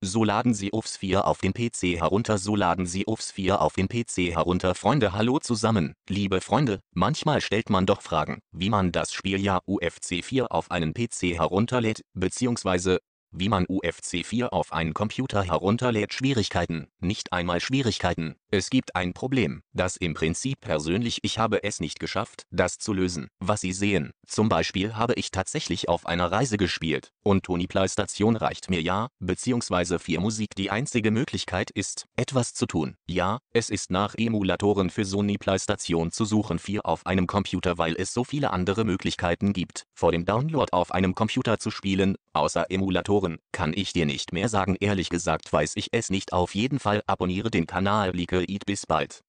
So laden Sie OFS4 auf den PC herunter, so laden Sie OFS4 auf den PC herunter. Freunde, hallo zusammen. Liebe Freunde, manchmal stellt man doch Fragen, wie man das Spiel ja UFC 4 auf einen PC herunterlädt, beziehungsweise wie man UFC 4 auf einen Computer herunterlädt Schwierigkeiten, nicht einmal Schwierigkeiten, es gibt ein Problem, das im Prinzip persönlich ich habe es nicht geschafft, das zu lösen, was Sie sehen. Zum Beispiel habe ich tatsächlich auf einer Reise gespielt, und Tony Playstation reicht mir ja, beziehungsweise 4 Musik die einzige Möglichkeit ist, etwas zu tun. Ja, es ist nach Emulatoren für Sony Playstation zu suchen 4 auf einem Computer, weil es so viele andere Möglichkeiten gibt, vor dem Download auf einem Computer zu spielen, außer Emulatoren, kann ich dir nicht mehr sagen ehrlich gesagt weiß ich es nicht auf jeden Fall abonniere den Kanal Like It bis bald